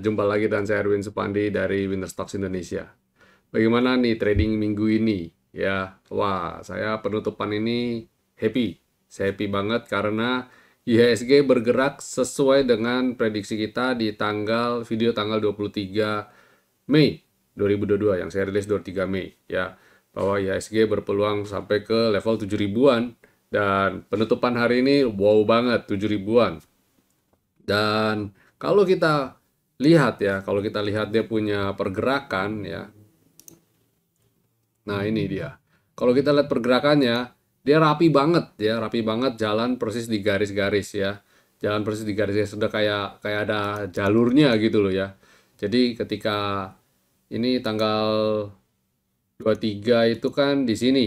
jumpa lagi dan saya Erwin Supandi dari Winter Stocks Indonesia. Bagaimana nih trading minggu ini? Ya, wah, saya penutupan ini happy. Saya happy banget karena IHSG bergerak sesuai dengan prediksi kita di tanggal video tanggal 23 Mei 2022 yang saya rilis 23 Mei ya bahwa IHSG berpeluang sampai ke level 7 ribuan dan penutupan hari ini wow banget 7 ribuan. Dan kalau kita lihat ya, kalau kita lihat dia punya pergerakan ya. Nah, ini dia. Kalau kita lihat pergerakannya, dia rapi banget ya, rapi banget jalan persis di garis-garis ya. Jalan persis di garis ya sudah kayak kayak ada jalurnya gitu loh ya. Jadi ketika ini tanggal 23 itu kan di sini.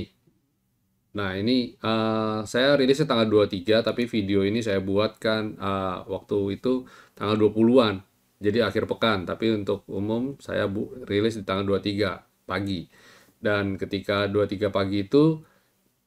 Nah, ini uh, saya rilisnya tanggal 23 tapi video ini saya buatkan uh, waktu itu tanggal 20-an jadi akhir pekan tapi untuk umum saya bu, rilis di tanggal 23 pagi dan ketika 23 pagi itu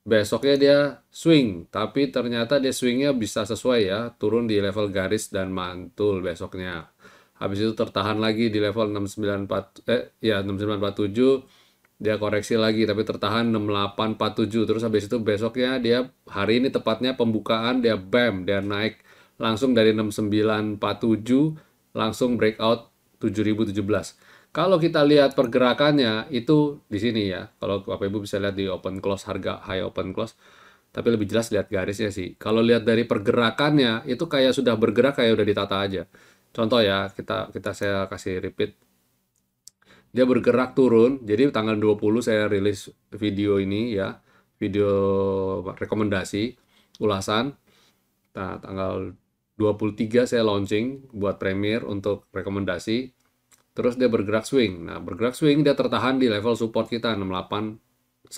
besoknya dia swing tapi ternyata dia swingnya bisa sesuai ya turun di level garis dan mantul besoknya habis itu tertahan lagi di level 694 eh ya 6947 dia koreksi lagi tapi tertahan 6847 terus habis itu besoknya dia hari ini tepatnya pembukaan dia bam dia naik langsung dari 6947 langsung breakout 7017. Kalau kita lihat pergerakannya itu di sini ya. Kalau Bapak Ibu bisa lihat di open close harga high open close. Tapi lebih jelas lihat garisnya sih. Kalau lihat dari pergerakannya itu kayak sudah bergerak kayak udah ditata aja. Contoh ya, kita kita saya kasih repeat. Dia bergerak turun. Jadi tanggal 20 saya rilis video ini ya. Video rekomendasi ulasan. Nah, tanggal 23 saya launching buat premier untuk rekomendasi. Terus dia bergerak swing. Nah, bergerak swing dia tertahan di level support kita 6814.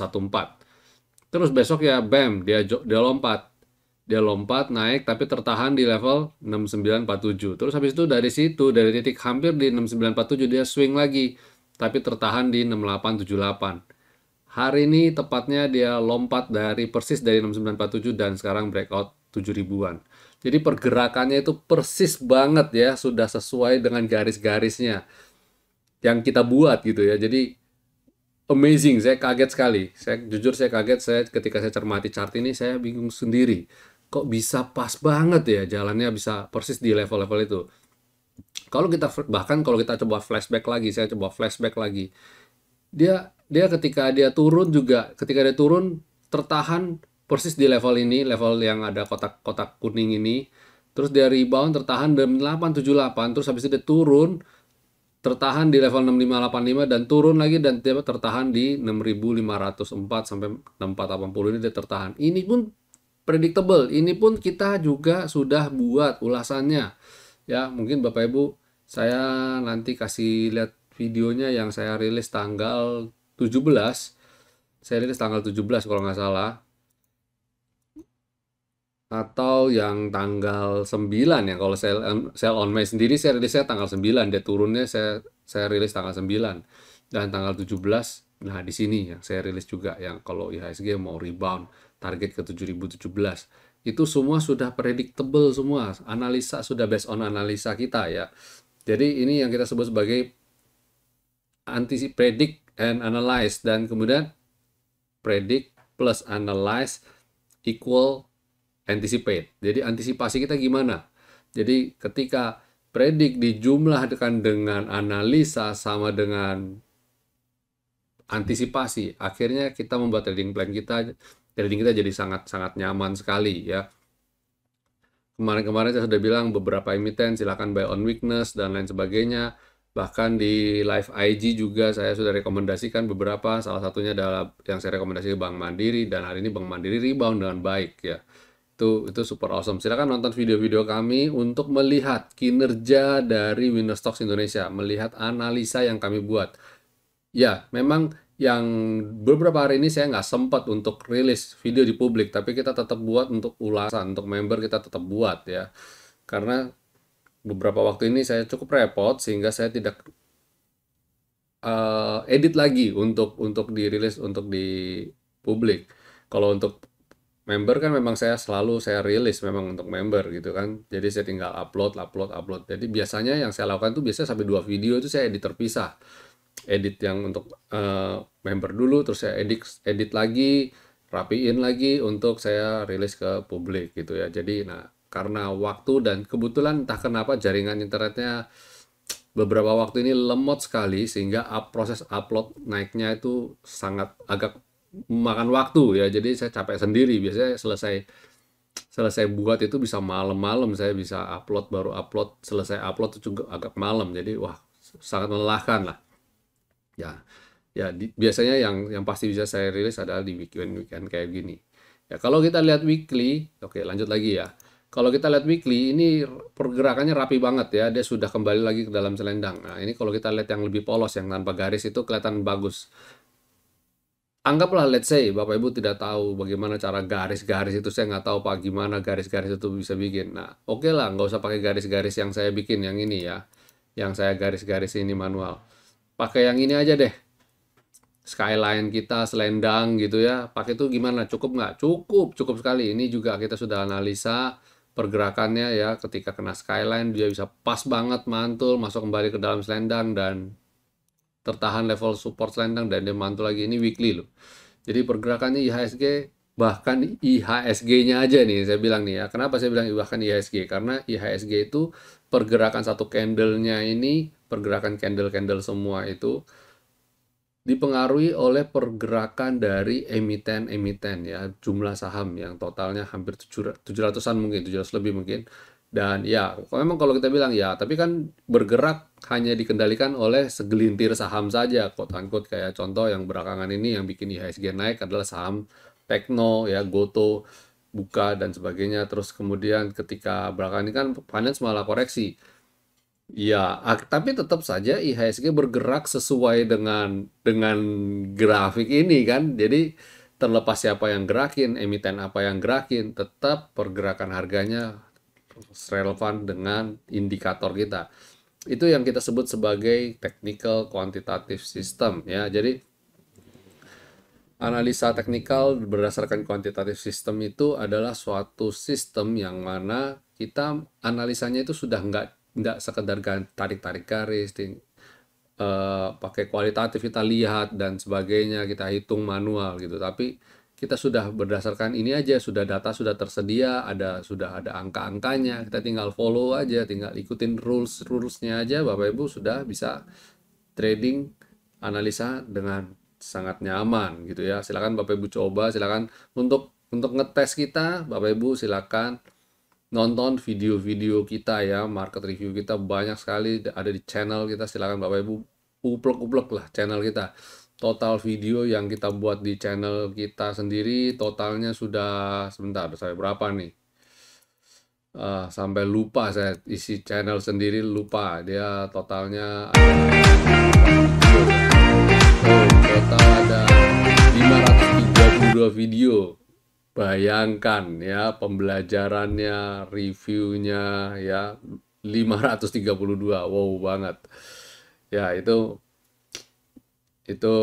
Terus besok ya bam, dia dia lompat. Dia lompat naik tapi tertahan di level 6947. Terus habis itu dari situ dari titik hampir di 6947 dia swing lagi tapi tertahan di 6878. Hari ini tepatnya dia lompat dari persis dari 6947 dan sekarang breakout 7000-an. Jadi pergerakannya itu persis banget ya, sudah sesuai dengan garis-garisnya yang kita buat gitu ya. Jadi amazing, saya kaget sekali. Saya jujur saya kaget saya ketika saya cermati chart ini saya bingung sendiri. Kok bisa pas banget ya jalannya bisa persis di level-level itu. Kalau kita bahkan kalau kita coba flashback lagi, saya coba flashback lagi. Dia dia ketika dia turun juga, ketika dia turun tertahan persis di level ini, level yang ada kotak-kotak kuning ini. Terus dia rebound tertahan di 878, terus habis itu dia turun tertahan di level 6585 dan turun lagi dan tiba tertahan di 6504 sampai 6480 ini dia tertahan. Ini pun predictable. Ini pun kita juga sudah buat ulasannya. Ya, mungkin Bapak Ibu saya nanti kasih lihat videonya yang saya rilis tanggal 17. Saya rilis tanggal 17 kalau nggak salah atau yang tanggal 9 ya kalau sell on, sell on May sendiri saya saya tanggal 9 dia turunnya saya saya rilis tanggal 9 dan tanggal 17 nah di sini yang saya rilis juga yang kalau IHSG mau rebound target ke 7017 itu semua sudah predictable semua analisa sudah based on analisa kita ya jadi ini yang kita sebut sebagai antisip predict and analyze dan kemudian predict plus analyze equal anticipate. Jadi antisipasi kita gimana? Jadi ketika predik dijumlahkan dengan analisa sama dengan antisipasi, akhirnya kita membuat trading plan kita trading kita jadi sangat-sangat nyaman sekali ya. Kemarin-kemarin saya sudah bilang beberapa emiten silakan buy on weakness dan lain sebagainya. Bahkan di live IG juga saya sudah rekomendasikan beberapa, salah satunya adalah yang saya rekomendasikan Bank Mandiri dan hari ini Bank Mandiri rebound dengan baik ya. Itu itu super awesome. Silakan nonton video-video kami untuk melihat kinerja dari Windows Stocks Indonesia, melihat analisa yang kami buat. Ya, memang yang beberapa hari ini saya nggak sempat untuk rilis video di publik, tapi kita tetap buat untuk ulasan, untuk member kita tetap buat ya. Karena beberapa waktu ini saya cukup repot sehingga saya tidak uh, edit lagi untuk untuk dirilis untuk di publik. Kalau untuk member kan memang saya selalu saya rilis memang untuk member gitu kan jadi saya tinggal upload upload upload jadi biasanya yang saya lakukan tuh biasanya sampai dua video itu saya edit terpisah edit yang untuk uh, member dulu terus saya edit edit lagi rapiin lagi untuk saya rilis ke publik gitu ya jadi nah karena waktu dan kebetulan entah kenapa jaringan internetnya beberapa waktu ini lemot sekali sehingga up, proses upload naiknya itu sangat agak makan waktu ya jadi saya capek sendiri biasanya selesai selesai buat itu bisa malam-malam saya bisa upload baru upload selesai upload itu juga agak malam jadi wah sangat melelahkan lah ya ya di, biasanya yang yang pasti bisa saya rilis adalah di weekend weekend kayak gini ya kalau kita lihat weekly oke lanjut lagi ya kalau kita lihat weekly ini pergerakannya rapi banget ya dia sudah kembali lagi ke dalam selendang nah ini kalau kita lihat yang lebih polos yang tanpa garis itu kelihatan bagus anggaplah let's say bapak ibu tidak tahu bagaimana cara garis-garis itu saya nggak tahu pak gimana garis-garis itu bisa bikin nah oke okay lah nggak usah pakai garis-garis yang saya bikin yang ini ya yang saya garis-garis ini manual pakai yang ini aja deh skyline kita selendang gitu ya pakai itu gimana cukup nggak cukup cukup sekali ini juga kita sudah analisa pergerakannya ya ketika kena skyline dia bisa pas banget mantul masuk kembali ke dalam selendang dan tertahan level support selendang dan dia mantul lagi ini weekly loh. Jadi pergerakannya IHSG bahkan IHSG-nya aja nih saya bilang nih ya. Kenapa saya bilang bahkan IHSG? Karena IHSG itu pergerakan satu candle nya ini pergerakan candle-candle semua itu dipengaruhi oleh pergerakan dari emiten-emiten ya jumlah saham yang totalnya hampir 700-an mungkin 700 lebih mungkin dan ya, memang kalau kita bilang ya, tapi kan bergerak hanya dikendalikan oleh segelintir saham saja. Quote unquote kayak contoh yang belakangan ini yang bikin IHSG naik adalah saham Tekno, ya Goto, Buka dan sebagainya. Terus kemudian ketika belakangan ini kan finance malah koreksi. Ya, tapi tetap saja IHSG bergerak sesuai dengan dengan grafik ini kan. Jadi terlepas siapa yang gerakin, emiten apa yang gerakin, tetap pergerakan harganya relevan dengan indikator kita. Itu yang kita sebut sebagai technical quantitative system ya. Jadi analisa teknikal berdasarkan quantitative system itu adalah suatu sistem yang mana kita analisanya itu sudah nggak nggak sekedar tarik-tarik garis, uh, pakai kualitatif kita lihat dan sebagainya kita hitung manual gitu, tapi kita sudah berdasarkan ini aja sudah data sudah tersedia ada sudah ada angka-angkanya kita tinggal follow aja tinggal ikutin rules rulesnya aja bapak ibu sudah bisa trading analisa dengan sangat nyaman gitu ya silakan bapak ibu coba silakan untuk untuk ngetes kita bapak ibu silakan nonton video-video kita ya market review kita banyak sekali ada di channel kita silakan bapak ibu uplek-uplek lah channel kita total video yang kita buat di channel kita sendiri totalnya sudah sebentar saya berapa nih uh, sampai lupa saya isi channel sendiri lupa dia totalnya ada, oh, total ada 532 video bayangkan ya pembelajarannya reviewnya ya 532 wow banget ya itu itu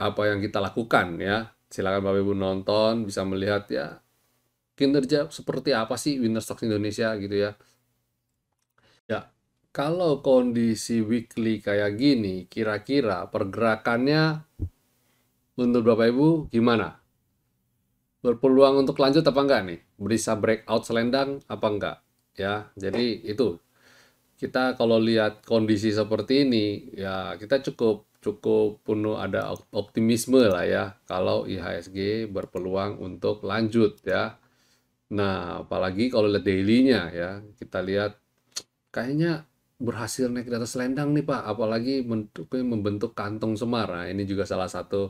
apa yang kita lakukan ya. Silakan Bapak Ibu nonton bisa melihat ya kinerja seperti apa sih Winner Stocks Indonesia gitu ya. Ya, kalau kondisi weekly kayak gini, kira-kira pergerakannya untuk Bapak Ibu gimana? Berpeluang untuk lanjut apa enggak nih? Bisa breakout selendang apa enggak? Ya, jadi itu. Kita kalau lihat kondisi seperti ini, ya kita cukup cukup penuh ada optimisme lah ya kalau IHSG berpeluang untuk lanjut ya. Nah, apalagi kalau lihat dailynya ya, kita lihat kayaknya berhasil naik di atas selendang nih Pak, apalagi bentuknya membentuk kantong semar. Nah, ini juga salah satu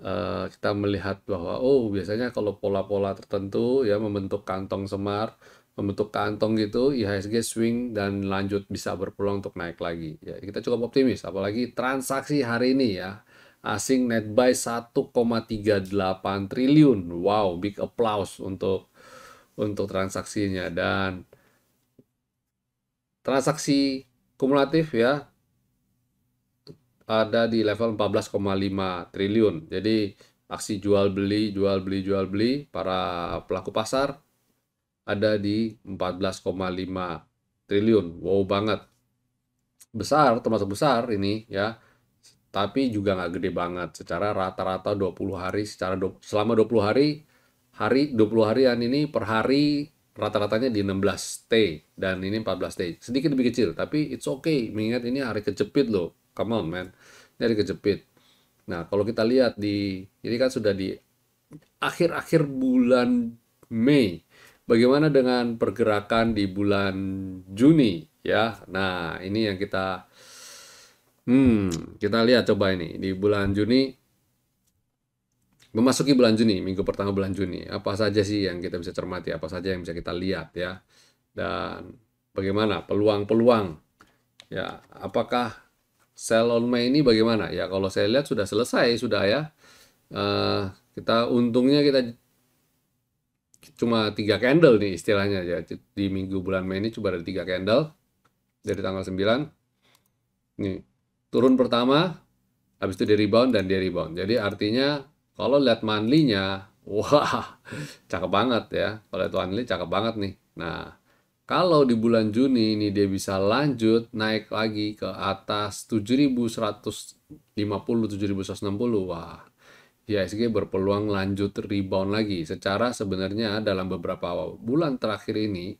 uh, kita melihat bahwa oh biasanya kalau pola-pola tertentu ya membentuk kantong semar membentuk kantong gitu, IHSG swing dan lanjut bisa berpeluang untuk naik lagi. Ya, kita cukup optimis, apalagi transaksi hari ini ya. Asing net buy 1,38 triliun. Wow, big applause untuk untuk transaksinya dan transaksi kumulatif ya ada di level 14,5 triliun. Jadi aksi jual beli, jual beli, jual beli para pelaku pasar ada di 14,5 triliun. Wow banget. Besar, termasuk besar ini ya. Tapi juga nggak gede banget. Secara rata-rata 20 hari, secara do, selama 20 hari, hari 20 harian ini per hari rata-ratanya di 16 T dan ini 14 T. Sedikit lebih kecil, tapi it's okay. Mengingat ini hari kejepit loh. Come on, man. Ini hari kejepit. Nah, kalau kita lihat di ini kan sudah di akhir-akhir bulan Mei Bagaimana dengan pergerakan di bulan Juni ya? Nah, ini yang kita hmm, kita lihat coba ini di bulan Juni memasuki bulan Juni, minggu pertama bulan Juni. Apa saja sih yang kita bisa cermati? Apa saja yang bisa kita lihat ya? Dan bagaimana peluang-peluang ya? Apakah sell on May ini bagaimana? Ya, kalau saya lihat sudah selesai sudah ya. Uh, kita untungnya kita cuma tiga candle nih istilahnya ya di minggu bulan Mei ini cuma ada tiga candle dari tanggal 9 nih turun pertama habis itu di rebound dan di rebound jadi artinya kalau lihat manlinya wah cakep banget ya kalau lihat manly cakep banget nih nah kalau di bulan Juni ini dia bisa lanjut naik lagi ke atas 7150 7160 wah IHSG ya, berpeluang lanjut rebound lagi. Secara sebenarnya dalam beberapa bulan terakhir ini,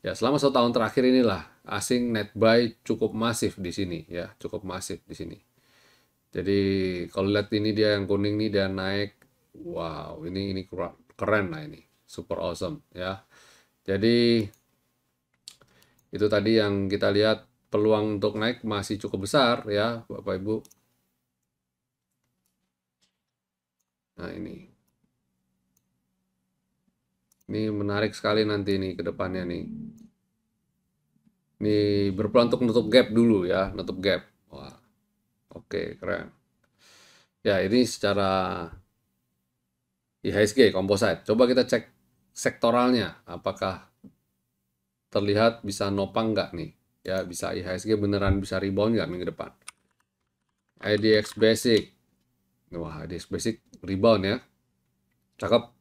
ya selama satu tahun terakhir inilah asing net buy cukup masif di sini, ya cukup masif di sini. Jadi kalau lihat ini dia yang kuning nih dia naik, wow ini ini keren lah ini, super awesome ya. Jadi itu tadi yang kita lihat peluang untuk naik masih cukup besar ya Bapak Ibu Nah ini. Ini menarik sekali nanti ini ke depannya nih. Ini berpeluang untuk nutup gap dulu ya, nutup gap. Wah. Oke, keren. Ya, ini secara IHSG komposit. Coba kita cek sektoralnya apakah terlihat bisa nopang nggak nih? Ya, bisa IHSG beneran bisa rebound nggak minggu depan? IDX Basic Wah, ada basic rebound ya. Cakep.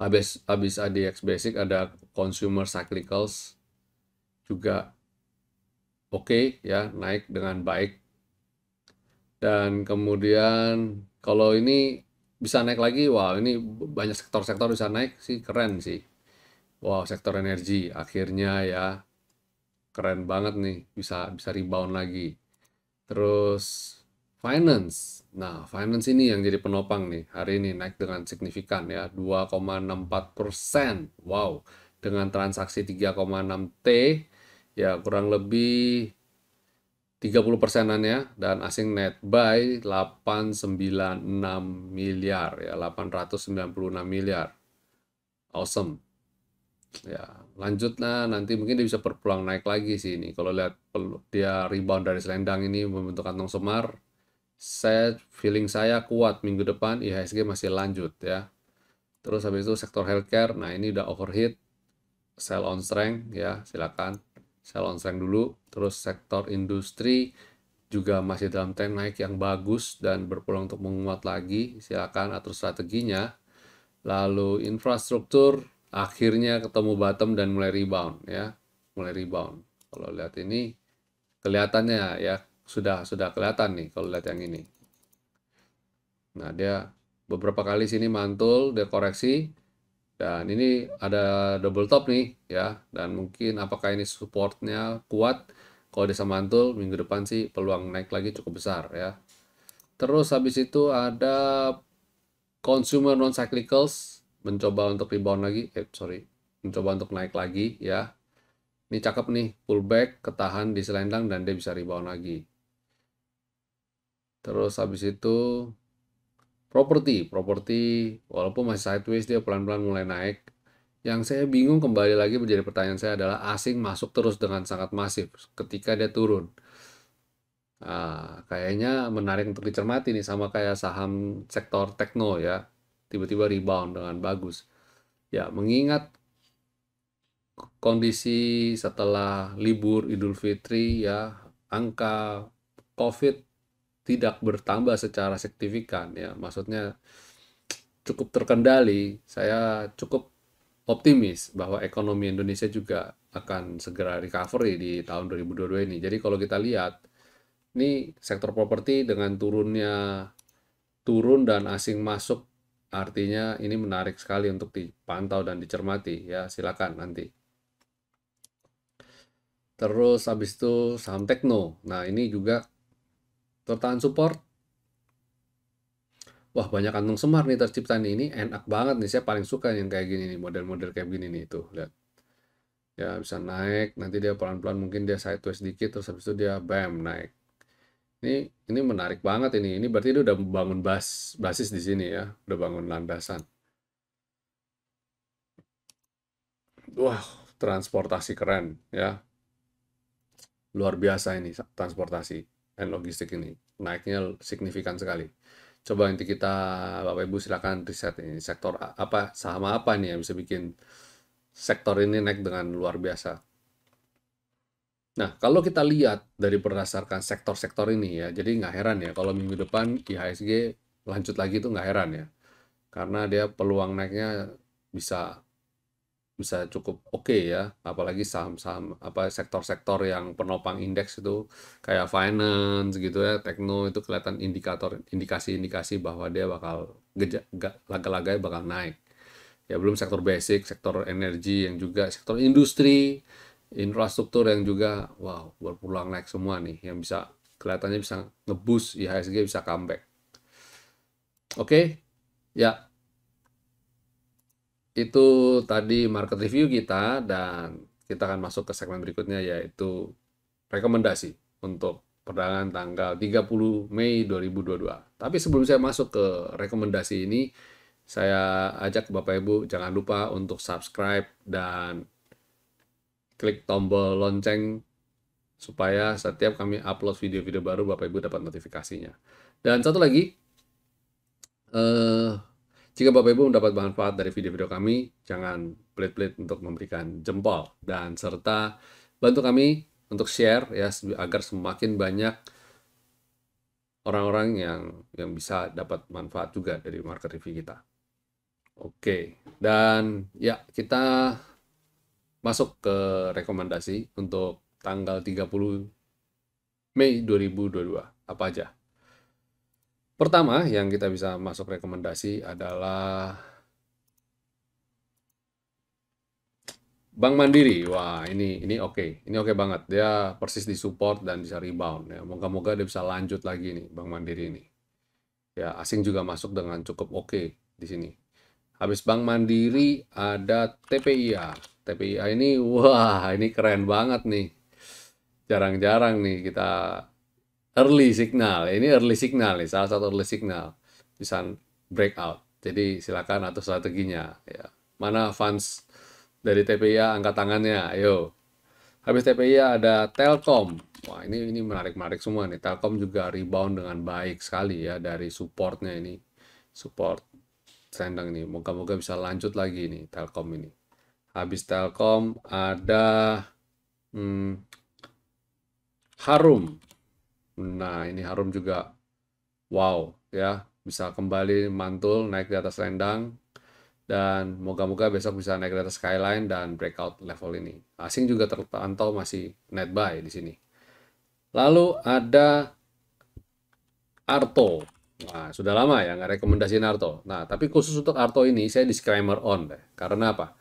Habis, habis ADX basic ada consumer cyclicals juga oke okay, ya naik dengan baik dan kemudian kalau ini bisa naik lagi wow ini banyak sektor-sektor bisa naik sih keren sih wow sektor energi akhirnya ya keren banget nih bisa bisa rebound lagi terus Finance. Nah, finance ini yang jadi penopang nih. Hari ini naik dengan signifikan ya, 2,64 persen. Wow, dengan transaksi 3,6 T, ya kurang lebih 30 persenannya dan asing net buy 896 miliar ya 896 miliar awesome ya lanjut nah nanti mungkin dia bisa berpulang naik lagi sih ini kalau lihat dia rebound dari selendang ini membentuk kantong semar saya feeling saya kuat minggu depan IHSG masih lanjut ya. Terus habis itu sektor healthcare, nah ini udah overheat, sell on strength ya, silakan sell on strength dulu. Terus sektor industri juga masih dalam tren naik yang bagus dan berpeluang untuk menguat lagi, silakan atur strateginya. Lalu infrastruktur akhirnya ketemu bottom dan mulai rebound ya, mulai rebound. Kalau lihat ini kelihatannya ya sudah sudah kelihatan nih kalau lihat yang ini. Nah, dia beberapa kali sini mantul, dia koreksi. Dan ini ada double top nih ya. Dan mungkin apakah ini supportnya kuat? Kalau dia mantul, minggu depan sih peluang naik lagi cukup besar ya. Terus habis itu ada consumer non cyclicals mencoba untuk rebound lagi. Eh, sorry, mencoba untuk naik lagi ya. Ini cakep nih, pullback, ketahan di selendang dan dia bisa rebound lagi terus habis itu properti properti walaupun masih sideways dia pelan-pelan mulai naik yang saya bingung kembali lagi menjadi pertanyaan saya adalah asing masuk terus dengan sangat masif ketika dia turun. Nah, kayaknya menarik untuk dicermati nih sama kayak saham sektor tekno ya. Tiba-tiba rebound dengan bagus. Ya, mengingat kondisi setelah libur Idul Fitri ya, angka COVID tidak bertambah secara signifikan ya maksudnya cukup terkendali saya cukup optimis bahwa ekonomi Indonesia juga akan segera recovery di tahun 2022 ini jadi kalau kita lihat ini sektor properti dengan turunnya turun dan asing masuk artinya ini menarik sekali untuk dipantau dan dicermati ya silakan nanti terus habis itu saham tekno nah ini juga Tertahan support wah banyak kantung semar nih tercipta nih ini enak banget nih saya paling suka yang kayak gini nih model-model kayak gini nih tuh lihat ya bisa naik nanti dia pelan-pelan mungkin dia sideways dikit terus habis itu dia bam naik ini ini menarik banget ini ini berarti dia udah bangun bas basis di sini ya udah bangun landasan wah transportasi keren ya luar biasa ini transportasi and logistik ini naiknya signifikan sekali. Coba nanti kita Bapak Ibu silakan riset ini sektor apa saham apa nih yang bisa bikin sektor ini naik dengan luar biasa. Nah, kalau kita lihat dari berdasarkan sektor-sektor ini ya, jadi nggak heran ya kalau minggu depan IHSG lanjut lagi itu nggak heran ya. Karena dia peluang naiknya bisa bisa cukup oke okay ya apalagi saham-saham apa sektor-sektor yang penopang indeks itu kayak finance gitu ya tekno itu kelihatan indikator indikasi-indikasi bahwa dia bakal laga-laganya bakal naik ya belum sektor basic sektor energi yang juga sektor industri infrastruktur yang juga wow berpulang naik semua nih yang bisa kelihatannya bisa ngebus IHSG bisa comeback oke okay? ya itu tadi market review kita dan kita akan masuk ke segmen berikutnya yaitu rekomendasi untuk perdagangan tanggal 30 Mei 2022. Tapi sebelum saya masuk ke rekomendasi ini, saya ajak Bapak Ibu jangan lupa untuk subscribe dan klik tombol lonceng supaya setiap kami upload video-video baru Bapak Ibu dapat notifikasinya. Dan satu lagi, eh, jika Bapak Ibu mendapat manfaat dari video-video kami, jangan pelit-pelit untuk memberikan jempol dan serta bantu kami untuk share ya agar semakin banyak orang-orang yang yang bisa dapat manfaat juga dari market review kita. Oke, dan ya kita masuk ke rekomendasi untuk tanggal 30 Mei 2022. Apa aja? Pertama yang kita bisa masuk rekomendasi adalah Bank Mandiri, wah ini ini oke, okay. ini oke okay banget. Dia persis di support dan bisa rebound. Ya, moga-moga dia bisa lanjut lagi nih, Bank Mandiri ini. Ya asing juga masuk dengan cukup oke okay di sini. Habis Bank Mandiri ada TPIA. TPIA ini, wah ini keren banget nih. Jarang-jarang nih kita early signal. Ini early signal nih, salah satu early signal. Bisa breakout. Jadi silakan atau strateginya. Ya. Mana fans dari TPIA angkat tangannya, ayo. Habis TPIA ada Telkom. Wah ini ini menarik-menarik semua nih. Telkom juga rebound dengan baik sekali ya dari supportnya ini. Support sendang nih. Moga-moga bisa lanjut lagi nih Telkom ini. Habis Telkom ada hmm, Harum. Nah, ini harum juga. Wow, ya. Bisa kembali mantul, naik di atas lendang. Dan moga-moga besok bisa naik di atas skyline dan breakout level ini. Asing juga terpantau masih net buy di sini. Lalu ada Arto. Nah, sudah lama ya nggak rekomendasi Arto. Nah, tapi khusus untuk Arto ini saya disclaimer on deh. Karena apa?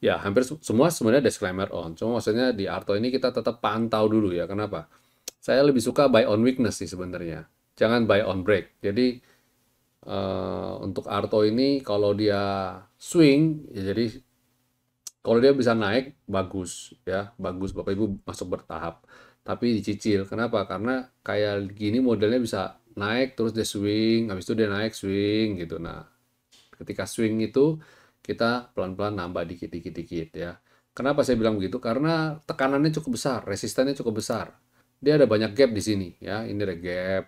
Ya, hampir semua sebenarnya disclaimer on. Cuma maksudnya di Arto ini kita tetap pantau dulu ya. Kenapa? saya lebih suka buy on weakness sih sebenarnya. Jangan buy on break. Jadi uh, untuk Arto ini kalau dia swing, ya jadi kalau dia bisa naik bagus ya, bagus Bapak Ibu masuk bertahap. Tapi dicicil. Kenapa? Karena kayak gini modelnya bisa naik terus dia swing, habis itu dia naik swing gitu. Nah, ketika swing itu kita pelan-pelan nambah dikit-dikit dikit ya. Kenapa saya bilang begitu? Karena tekanannya cukup besar, resistennya cukup besar dia ada banyak gap di sini ya ini ada gap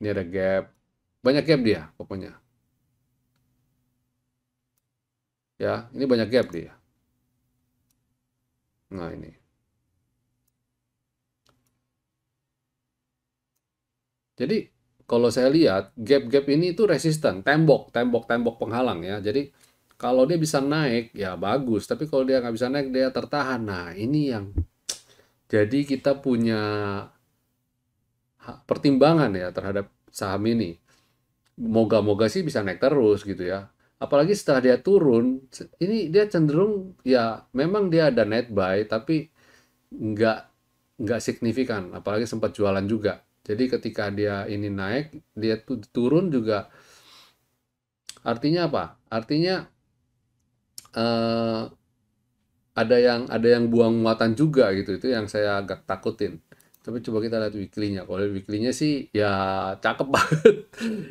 ini ada gap banyak gap dia pokoknya ya ini banyak gap dia nah ini jadi kalau saya lihat gap-gap ini itu resisten tembok tembok tembok penghalang ya jadi kalau dia bisa naik ya bagus tapi kalau dia nggak bisa naik dia tertahan nah ini yang jadi kita punya pertimbangan ya terhadap saham ini. Moga-moga sih bisa naik terus gitu ya. Apalagi setelah dia turun, ini dia cenderung ya memang dia ada net buy tapi nggak nggak signifikan. Apalagi sempat jualan juga. Jadi ketika dia ini naik, dia turun juga. Artinya apa? Artinya eh, ada yang ada yang buang muatan juga gitu itu yang saya agak takutin tapi coba kita lihat weekly-nya kalau weekly-nya sih ya cakep banget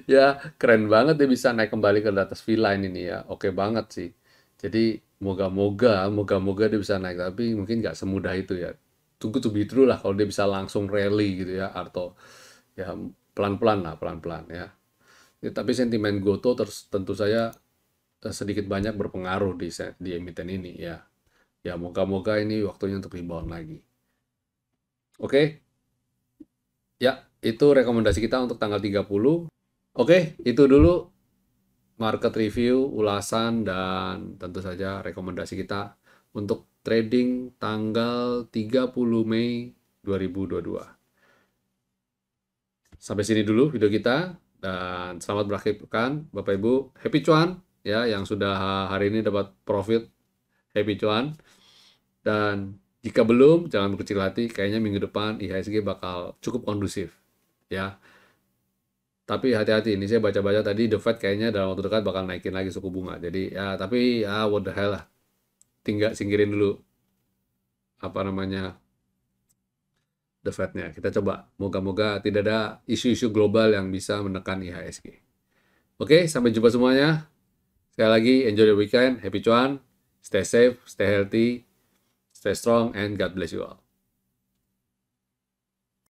ya keren banget dia bisa naik kembali ke atas V-line ini ya oke okay banget sih jadi moga-moga moga-moga dia bisa naik tapi mungkin nggak semudah itu ya tunggu to be true lah kalau dia bisa langsung rally gitu ya atau ya pelan-pelan lah pelan-pelan ya. ya tapi sentimen Goto terus tentu saya eh, sedikit banyak berpengaruh di di emiten ini ya Ya moga-moga ini waktunya untuk rebound lagi. Oke. Okay? Ya, itu rekomendasi kita untuk tanggal 30. Oke, okay, itu dulu market review, ulasan dan tentu saja rekomendasi kita untuk trading tanggal 30 Mei 2022. Sampai sini dulu video kita dan selamat berakhir pekan Bapak Ibu. Happy cuan ya yang sudah hari ini dapat profit. Happy cuan. Dan jika belum, jangan berkecil hati. Kayaknya minggu depan IHSG bakal cukup kondusif, ya. Tapi hati-hati, ini saya baca-baca tadi The Fed kayaknya dalam waktu dekat bakal naikin lagi suku bunga. Jadi ya, tapi ya what the hell lah. Tinggal singkirin dulu apa namanya The Fed-nya. Kita coba, moga-moga tidak ada isu-isu global yang bisa menekan IHSG. Oke, sampai jumpa semuanya. Sekali lagi, enjoy the weekend, happy cuan, stay safe, stay healthy, Stay strong and God bless you all.